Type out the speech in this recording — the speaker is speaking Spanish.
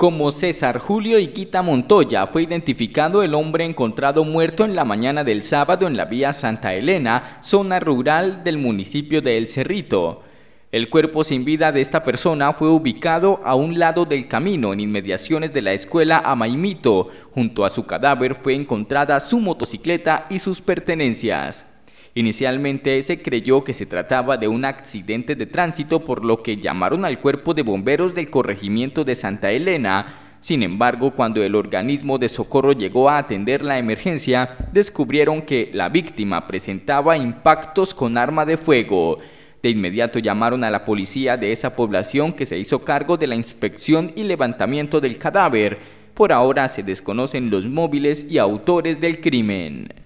como César Julio Iquita Montoya fue identificado el hombre encontrado muerto en la mañana del sábado en la vía Santa Elena, zona rural del municipio de El Cerrito. El cuerpo sin vida de esta persona fue ubicado a un lado del camino, en inmediaciones de la escuela Amaimito. Junto a su cadáver fue encontrada su motocicleta y sus pertenencias. Inicialmente se creyó que se trataba de un accidente de tránsito por lo que llamaron al cuerpo de bomberos del corregimiento de Santa Elena, sin embargo, cuando el organismo de socorro llegó a atender la emergencia, descubrieron que la víctima presentaba impactos con arma de fuego. De inmediato llamaron a la policía de esa población que se hizo cargo de la inspección y levantamiento del cadáver. Por ahora se desconocen los móviles y autores del crimen.